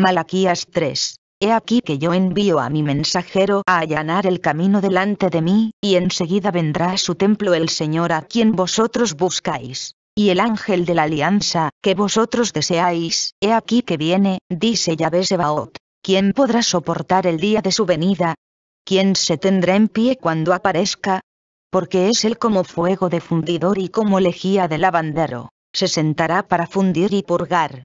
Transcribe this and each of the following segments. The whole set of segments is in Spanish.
Malaquías 3. He aquí que yo envío a mi mensajero a allanar el camino delante de mí, y enseguida vendrá a su templo el Señor a quien vosotros buscáis. Y el ángel de la alianza, que vosotros deseáis, he aquí que viene, dice Yahvé Sebaot. ¿Quién podrá soportar el día de su venida? ¿Quién se tendrá en pie cuando aparezca? Porque es él como fuego de fundidor y como lejía de lavandero. Se sentará para fundir y purgar,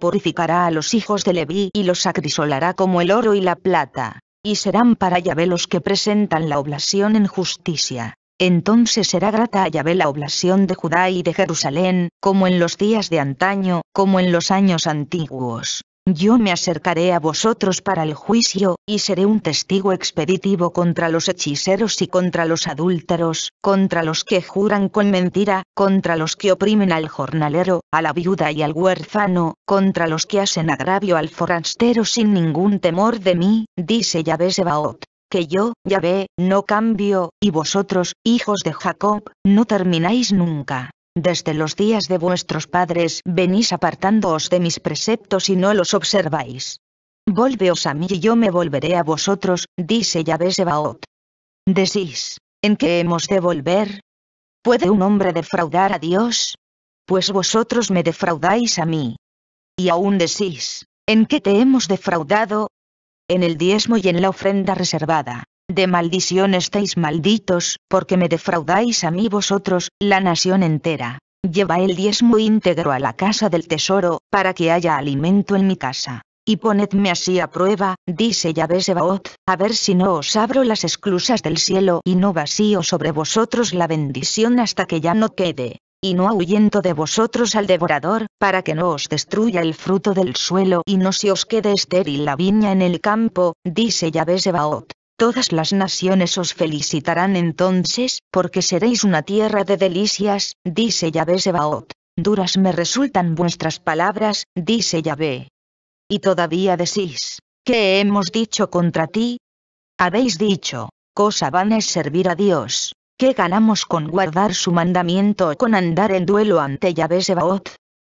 purificará a los hijos de Leví y los acrisolará como el oro y la plata, y serán para Yahvé los que presentan la oblación en justicia. Entonces será grata a Yahvé la oblación de Judá y de Jerusalén, como en los días de antaño, como en los años antiguos. Yo me acercaré a vosotros para el juicio, y seré un testigo expeditivo contra los hechiceros y contra los adúlteros, contra los que juran con mentira, contra los que oprimen al jornalero, a la viuda y al huérfano, contra los que hacen agravio al forastero sin ningún temor de mí, dice Yahvé Sebaot que yo, Yahvé, no cambio, y vosotros, hijos de Jacob, no termináis nunca. Desde los días de vuestros padres venís apartándoos de mis preceptos y no los observáis. Volveos a mí y yo me volveré a vosotros, dice Yahvé Sebaot. Decís, ¿en qué hemos de volver? ¿Puede un hombre defraudar a Dios? Pues vosotros me defraudáis a mí. Y aún decís, ¿en qué te hemos defraudado? En el diezmo y en la ofrenda reservada de maldición estáis malditos, porque me defraudáis a mí vosotros, la nación entera. Lleva el diezmo íntegro a la casa del tesoro, para que haya alimento en mi casa. Y ponedme así a prueba, dice Yahvé Sebaot, a ver si no os abro las esclusas del cielo y no vacío sobre vosotros la bendición hasta que ya no quede, y no ahuyento de vosotros al devorador, para que no os destruya el fruto del suelo y no se os quede estéril la viña en el campo, dice Yahvé Sebaot. Todas las naciones os felicitarán entonces, porque seréis una tierra de delicias, dice Yahvé Sebaot. Duras me resultan vuestras palabras, dice Yahvé. Y todavía decís, ¿qué hemos dicho contra ti? Habéis dicho, cosa van es servir a Dios, ¿qué ganamos con guardar su mandamiento o con andar en duelo ante Yahvé Sebaot?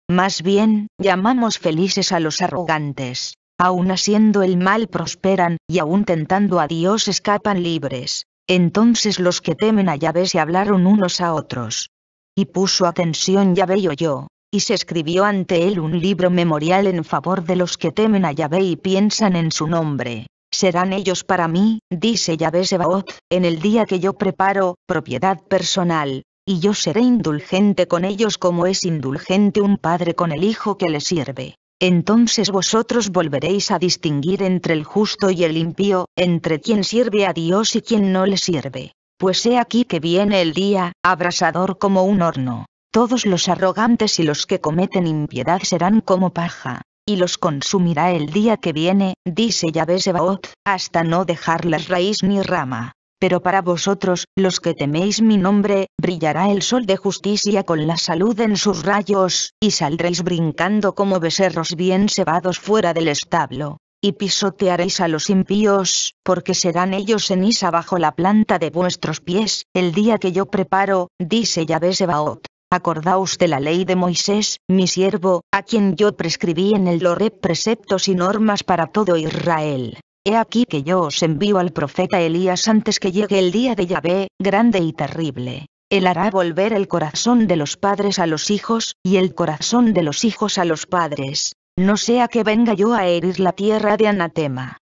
Más bien, llamamos felices a los arrogantes, aun haciendo el mal prosperan, y aun tentando a Dios escapan libres. Entonces los que temen a Yahvé se hablaron unos a otros. Y puso atención Yahvé y oyó, y se escribió ante él un libro memorial en favor de los que temen a Yahvé y piensan en su nombre. Serán ellos para mí, dice Yahvé Sebaoth, en el día que yo preparo, propiedad personal, y yo seré indulgente con ellos como es indulgente un padre con el hijo que le sirve. Entonces vosotros volveréis a distinguir entre el justo y el impío, entre quien sirve a Dios y quien no le sirve. Pues he aquí que viene el día, abrasador como un horno. Todos los arrogantes y los que cometen impiedad serán como paja, y los consumirá el día que viene, dice Yahvé Sebaot, hasta no dejarles raíz ni rama pero para vosotros, los que teméis mi nombre, brillará el sol de justicia con la salud en sus rayos, y saldréis brincando como becerros bien cebados fuera del establo. Y pisotearéis a los impíos, porque serán ellos ceniza bajo la planta de vuestros pies, el día que yo preparo, dice Yahvé Sebaot. Acordaos de la ley de Moisés, mi siervo, a quien yo prescribí en el Loré preceptos y normas para todo Israel. He aquí que yo os envío al profeta Elías antes que llegue el día de Yahvé, grande y terrible. Él hará volver el corazón de los padres a los hijos, y el corazón de los hijos a los padres, no sea que venga yo a herir la tierra de anatema.